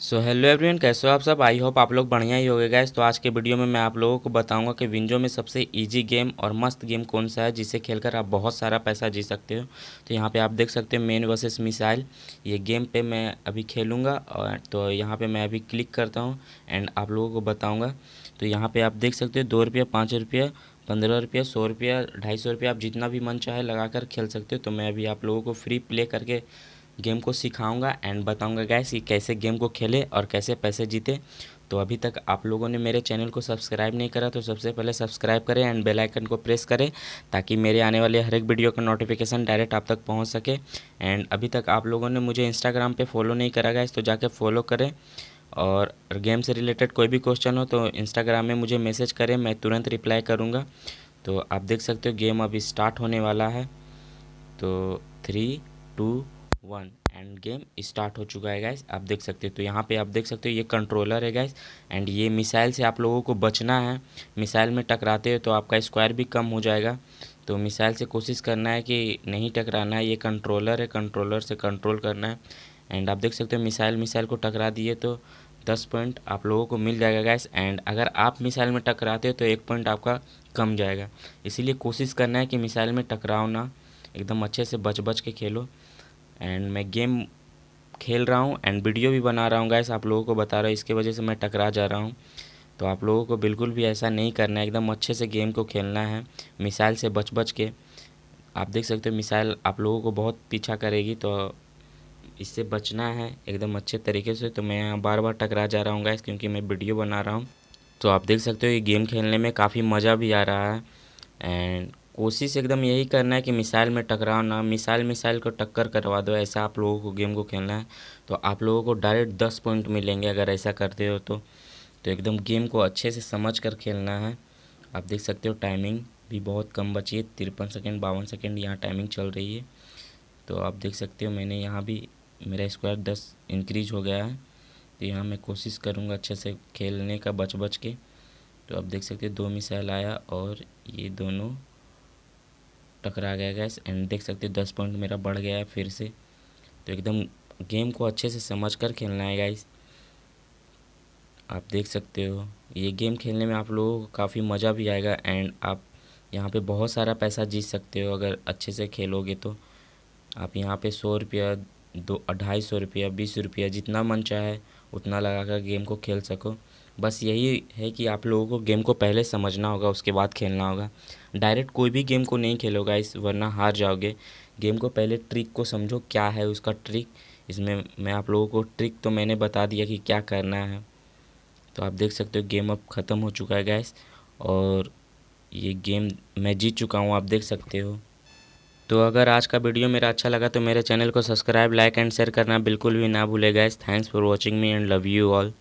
so hello everyone कैसे हो आप सब आई होप आप लोग बढ़िया ही होगे गए तो आज के वीडियो में मैं आप लोगों को बताऊंगा कि विंजो में सबसे इजी गेम और मस्त गेम कौन सा है जिसे खेलकर आप बहुत सारा पैसा जी सकते हो तो यहाँ पे आप देख सकते हो मेन वर्सेस मिसाइल ये गेम पे मैं अभी खेलूँगा और तो यहाँ पर मैं अभी क्लिक करता हूँ एंड आप लोगों को बताऊँगा तो यहाँ पर आप देख सकते हो दो रुपया पाँच रुपया पंद्रह रुपया सौ रुपया ढाई सौ रुपया आप जितना भी मन चाहे लगा कर खेल सकते हो तो मैं अभी आप लोगों को फ्री प्ले करके गेम को सिखाऊंगा एंड बताऊंगा गैस कि कैसे गेम को खेले और कैसे पैसे जीते तो अभी तक आप लोगों ने मेरे चैनल को सब्सक्राइब नहीं करा तो सबसे पहले सब्सक्राइब करें एंड बेल आइकन को प्रेस करें ताकि मेरे आने वाले हर एक वीडियो का नोटिफिकेशन डायरेक्ट आप तक पहुंच सके एंड अभी तक आप लोगों ने मुझे इंस्टाग्राम पे फॉलो नहीं करा गया तो जाके फॉलो करें और गेम से रिलेटेड कोई भी क्वेश्चन हो तो इंस्टाग्राम में मुझे मैसेज करें मैं तुरंत रिप्लाई करूँगा तो आप देख सकते हो गेम अभी स्टार्ट होने वाला है तो three two one and game start हो चुका है गैस आप देख सकते हो तो यहाँ पे आप देख सकते हो ये कंट्रोलर है गैस एंड ये मिसाइल से आप लोगों को बचना है मिसाइल में टकराते हो तो आपका स्क्वायर भी कम हो जाएगा तो मिसाइल से कोशिश करना है कि नहीं टकराना है ये कंट्रोलर है कंट्रोलर से कंट्रोल करना है एंड आप देख सकते हो मिसाइल मिसाइल को टकरा दिए तो दस पॉइंट आप लोगों को मिल जाएगा गैस एंड अगर आप मिसाइल में टकराते हो तो एक पॉइंट आपका कम जाएगा इसीलिए कोशिश करना है कि मिसाइल में टकराओ ना एकदम अच्छे से बच बच के खेलो एंड मैं गेम खेल रहा हूँ एंड वीडियो भी बना रहा हूँ गैस आप लोगों को बता रहा हूँ इसके वजह से मैं टकरा जा रहा हूँ तो आप लोगों को बिल्कुल भी ऐसा नहीं करना है एकदम अच्छे से गेम को खेलना है मिसाइल से बच बच के आप देख सकते हो मिसाइल आप लोगों को बहुत पीछा करेगी तो इससे बचना है एकदम अच्छे तरीके से तो मैं यहाँ बार बार टकरा जा रहा हूँ गैस क्योंकि मैं वीडियो बना रहा हूँ तो आप देख सकते हो ये गेम खेलने में काफ़ी मज़ा भी आ रहा है एंड कोशिश एकदम यही करना है कि मिसाइल में टकराओ ना मिसाइल मिसाइल को टक्कर करवा दो ऐसा आप लोगों को गेम को खेलना है तो आप लोगों को डायरेक्ट दस पॉइंट मिलेंगे अगर ऐसा करते हो तो तो एकदम गेम को अच्छे से समझ कर खेलना है आप देख सकते हो टाइमिंग भी बहुत कम बची है तिरपन सेकेंड बावन सेकेंड यहाँ टाइमिंग चल रही है तो आप देख सकते हो मैंने यहाँ भी मेरा स्क्वायर दस इंक्रीज हो गया है तो यहाँ मैं कोशिश करूँगा अच्छे से खेलने का बच बच के तो आप देख सकते हो दो मिसाइल आया और ये दोनों टकरा गया गैस एंड देख सकते हो दस पॉइंट मेरा बढ़ गया है फिर से तो एकदम गेम को अच्छे से समझ कर खेलना है गाइस आप देख सकते हो ये गेम खेलने में आप लोगों को काफ़ी मज़ा भी आएगा एंड आप यहाँ पे बहुत सारा पैसा जीत सकते हो अगर अच्छे से खेलोगे तो आप यहाँ पे सौ रुपया दो ढाई सौ रुपया बीस रुपया जितना मन चाहे उतना लगा कर गेम को खेल सको बस यही है कि आप लोगों को गेम को पहले समझना होगा उसके बाद खेलना होगा डायरेक्ट कोई भी गेम को नहीं खेलो गाइस वरना हार जाओगे गेम को पहले ट्रिक को समझो क्या है उसका ट्रिक इसमें मैं आप लोगों को ट्रिक तो मैंने बता दिया कि क्या करना है तो आप देख सकते हो गेम अब ख़त्म हो चुका है गैस और ये गेम मैं जीत चुका हूँ आप देख सकते हो तो अगर आज का वीडियो मेरा अच्छा लगा तो मेरे चैनल को सब्सक्राइब लाइक एंड शेयर करना बिल्कुल भी ना भूले guys thanks for watching me and love you all